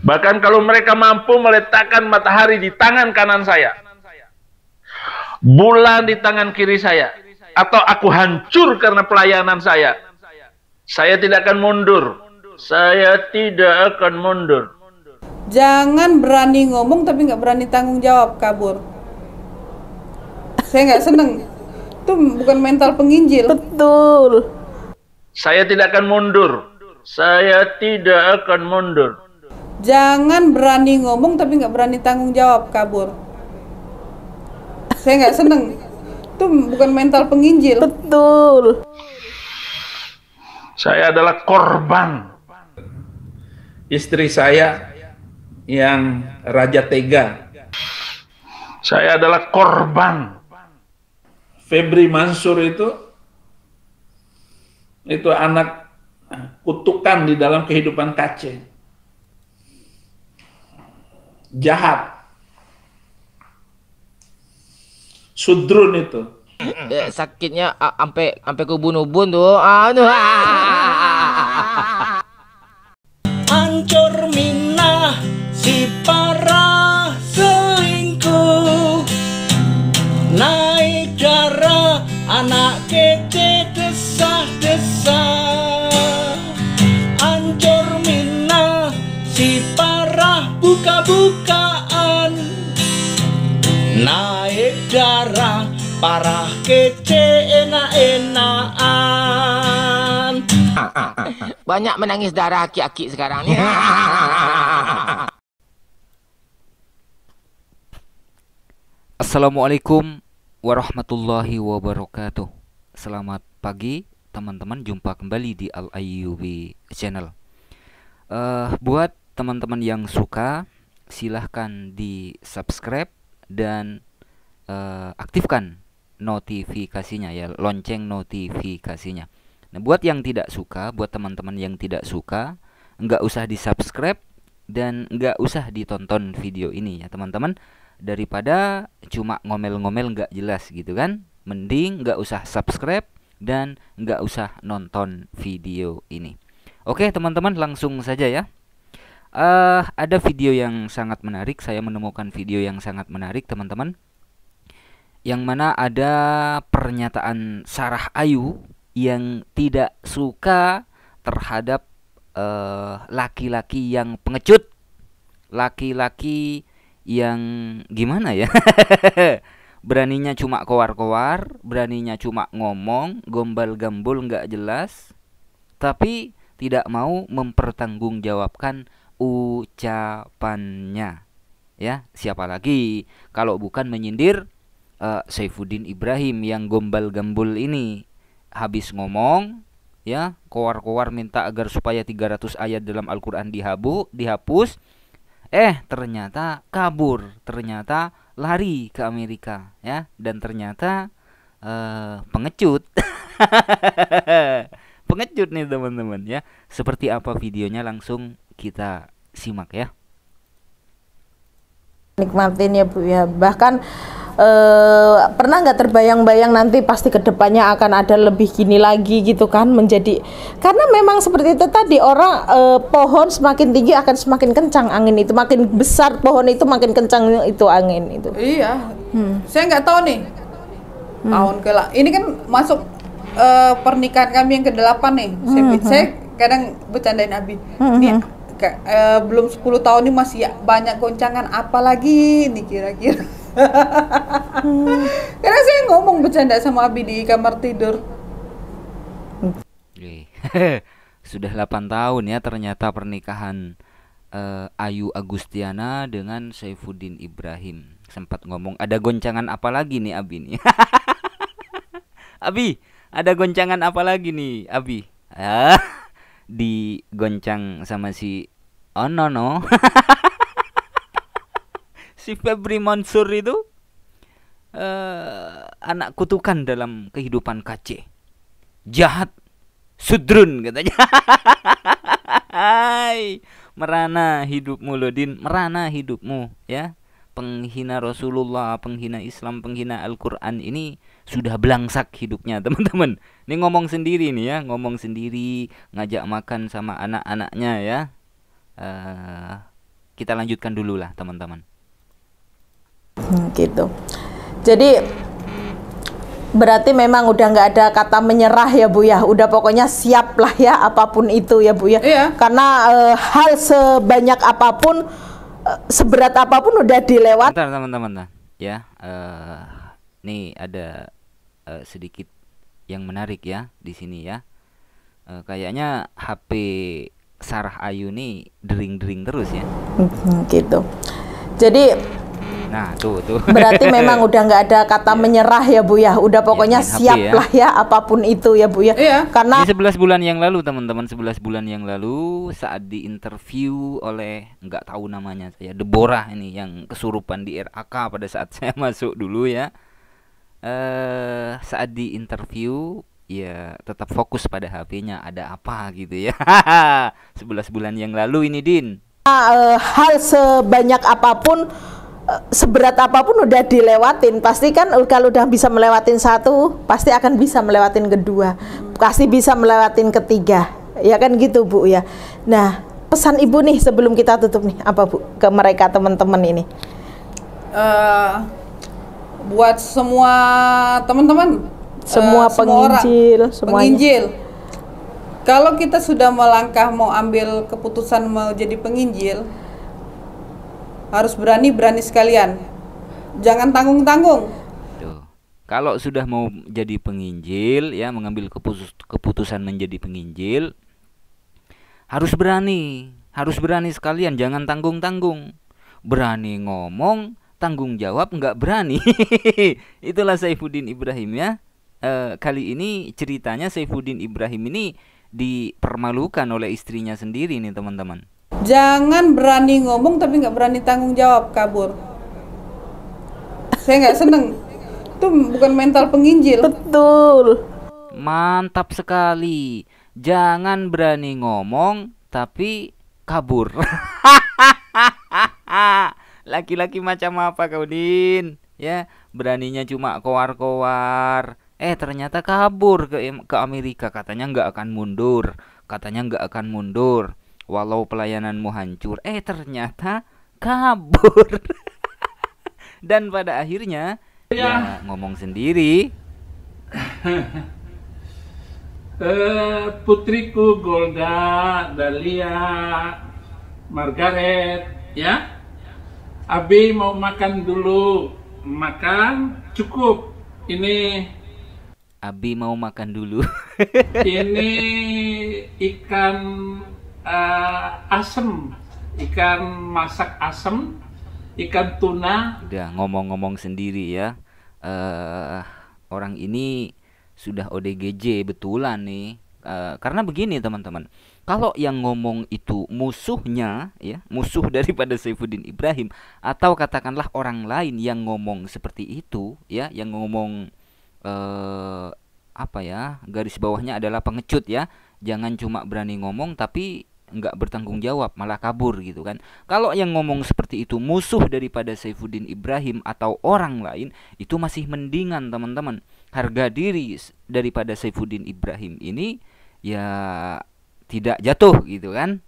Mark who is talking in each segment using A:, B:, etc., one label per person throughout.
A: Bahkan kalau mereka mampu meletakkan matahari di tangan kanan saya, bulan di tangan kiri saya, atau aku hancur karena pelayanan saya, saya tidak akan mundur. Saya tidak akan mundur.
B: Jangan berani ngomong tapi nggak berani tanggung jawab kabur. Saya nggak seneng. Itu bukan mental penginjil. Betul.
A: Saya tidak akan mundur. Saya tidak akan mundur.
B: Jangan berani ngomong tapi nggak berani tanggung jawab kabur. Saya nggak seneng. Itu bukan mental penginjil. Betul. Saya adalah korban. Istri saya yang raja tega. Saya adalah korban. Febri Mansur itu itu anak kutukan di dalam kehidupan kaceng jahat.
A: Sudrun itu. Eh, sakitnya sampai sampai ke bunuh ubun tuh. anu bukaan
C: naik
A: darah parah kece enak-enakan banyak menangis darah aki-aki sekarang
C: nih Assalamualaikum warahmatullahi wabarakatuh Selamat pagi teman-teman jumpa kembali di al ayubi Channel uh, Buat teman-teman yang suka silahkan di subscribe dan uh, aktifkan notifikasinya ya lonceng notifikasinya nah buat yang tidak suka buat teman-teman yang tidak suka nggak usah di subscribe dan nggak usah ditonton video ini ya teman-teman daripada cuma ngomel-ngomel nggak jelas gitu kan mending nggak usah subscribe dan nggak usah nonton video ini oke teman-teman langsung saja ya uh, ada video yang sangat menarik. Saya menemukan video yang sangat menarik, teman-teman. Yang mana ada pernyataan Sarah Ayu yang tidak suka terhadap eh, laki-laki uh, yang pengecut, laki-laki yang gimana ya? beraninya cuma kowar-kowar, beraninya cuma ngomong, gombal-gambul nggak jelas, tapi tidak mau mempertanggungjawabkan ucapannya ya siapa lagi kalau bukan menyindir uh, Saifuddin Ibrahim yang gombal gembul ini habis ngomong ya koar-koar minta agar supaya 300 ayat dalam Al-Qur'an dihabu dihapus eh ternyata kabur ternyata lari ke Amerika ya dan ternyata uh, pengecut pengecut nih teman-teman ya seperti apa videonya langsung kita simak ya
A: nikmatin ya Bu ya bahkan eh, pernah nggak terbayang-bayang nanti pasti kedepannya akan ada lebih gini lagi gitu kan menjadi karena memang seperti itu tadi orang eh, pohon semakin tinggi akan semakin kencang angin itu makin besar pohon itu makin kencang itu angin itu
B: iya hmm. saya nggak tahu nih hmm. tahun ke ini kan masuk eh, pernikahan kami yang ke delapan nih hmm, hmm. saya, saya hmm. kadang bercandain Abi hmm. nih hmm kayak eh, belum 10 tahun ini masih banyak goncangan apalagi nih kira-kira hmm. karena saya ngomong bercanda sama Abi di kamar tidur
C: sudah 8 tahun ya ternyata pernikahan eh, Ayu Agustiana dengan Saifuddin Ibrahim sempat ngomong ada goncangan apa lagi nih Abi nih Abi ada goncangan apa lagi nih Abi ah digoncang sama si oh, no. si Febri Mansur itu uh, anak kutukan dalam kehidupan KC. Jahat sudrun katanya. Hai, merana hidupmu Lodin, merana hidupmu ya. Penghina Rasulullah, penghina Islam, penghina Al-Qur'an ini sudah belangsak hidupnya teman-teman ini ngomong sendiri nih ya ngomong sendiri ngajak makan sama anak-anaknya ya uh, kita lanjutkan dulu lah teman-teman
A: hmm, gitu jadi berarti memang udah nggak ada kata
C: menyerah ya bu
A: ya udah pokoknya siap lah ya apapun itu ya bu ya iya. karena e, hal sebanyak apapun e, seberat apapun udah dilewat
C: teman-teman ya e, nih ada uh, sedikit yang menarik ya di sini ya. Uh, kayaknya HP Sarah Ayu nih dering-dering terus ya. Hmm, gitu.
A: Jadi
C: Nah, tuh tuh. Berarti memang
A: udah nggak ada kata iya. menyerah ya Bu ya. Udah iya, pokoknya ya, siap ya. lah ya apapun itu ya Bu ya. Iya. Karena di
C: 11 bulan yang lalu teman-teman 11 bulan yang lalu saat diinterview oleh nggak tahu namanya saya Deborah ini yang kesurupan di RAK pada saat saya masuk dulu ya uh, saat di interview ya tetap fokus pada HP-nya ada apa gitu ya 11 bulan yang lalu ini Din
A: uh, hal sebanyak apapun eh, seberat apapun udah dilewatin pasti kan kalau udah bisa melewatin satu pasti akan bisa melewatin kedua pasti bisa melewatin ketiga ya kan gitu Bu ya nah pesan Ibu nih sebelum kita tutup nih apa Bu ke mereka teman-teman ini
B: uh, buat semua teman-teman semua uh, penginjil semua penginjil kalau kita sudah melangkah mau ambil keputusan mau jadi penginjil harus berani berani sekalian jangan tanggung tanggung
C: kalau sudah mau jadi penginjil ya mengambil keputus keputusan menjadi penginjil harus berani harus berani sekalian jangan tanggung tanggung berani ngomong tanggung jawab nggak berani. Itulah Saifuddin Ibrahim ya. E, kali ini ceritanya Saifuddin Ibrahim ini dipermalukan oleh istrinya sendiri nih teman-teman.
B: Jangan berani ngomong tapi nggak berani tanggung jawab kabur. Saya nggak seneng. Itu bukan mental penginjil. Betul.
C: Mantap sekali. Jangan berani ngomong tapi kabur. Laki-laki macam apa kau Din? Ya, beraninya cuma kowar-kowar. Eh, ternyata kabur ke ke Amerika katanya nggak akan mundur. Katanya nggak akan mundur walau pelayananmu hancur. Eh, ternyata kabur. Dan pada akhirnya ya, ya ngomong sendiri. Eh, putriku Golda, Dahlia,
B: Margaret, ya. Abi mau makan dulu. Makan cukup. Ini
C: Abi mau makan dulu.
B: ini ikan uh, asem, ikan masak asem, ikan tuna.
C: Udah ngomong-ngomong sendiri ya. Uh, orang ini sudah ODGJ betulan nih. Uh, karena begini teman-teman kalau yang ngomong itu musuhnya ya musuh daripada Saifuddin Ibrahim atau katakanlah orang lain yang ngomong seperti itu ya yang ngomong eh, apa ya garis bawahnya adalah pengecut ya jangan cuma berani ngomong tapi nggak bertanggung jawab malah kabur gitu kan kalau yang ngomong seperti itu musuh daripada Saifuddin Ibrahim atau orang lain itu masih mendingan teman-teman harga diri daripada Saifuddin Ibrahim ini ya tidak jatuh gitu kan.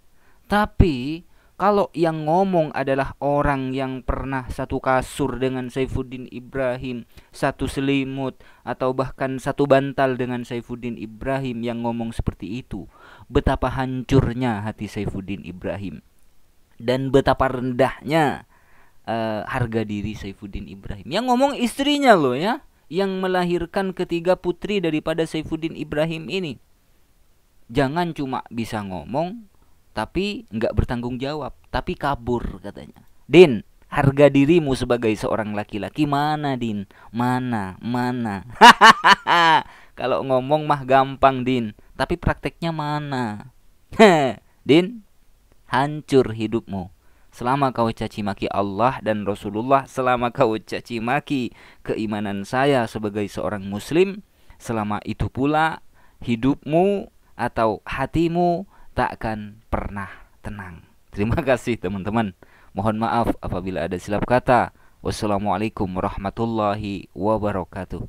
C: Tapi kalau yang ngomong adalah orang yang pernah satu kasur dengan Saifuddin Ibrahim, satu selimut atau bahkan satu bantal dengan Saifuddin Ibrahim yang ngomong seperti itu, betapa hancurnya hati Saifuddin Ibrahim dan betapa rendahnya uh, harga diri Saifuddin Ibrahim. Yang ngomong istrinya loh ya, yang melahirkan ketiga putri daripada Saifuddin Ibrahim ini jangan cuma bisa ngomong tapi nggak bertanggung jawab tapi kabur katanya Din harga dirimu sebagai seorang laki-laki mana Din mana mana kalau ngomong mah gampang Din tapi prakteknya mana Din hancur hidupmu selama kau caci maki Allah dan Rasulullah selama kau caci maki keimanan saya sebagai seorang muslim selama itu pula hidupmu atau hatimu takkan pernah tenang. Terima kasih teman-teman. Mohon maaf apabila ada silap kata. Wassalamualaikum warahmatullahi wabarakatuh.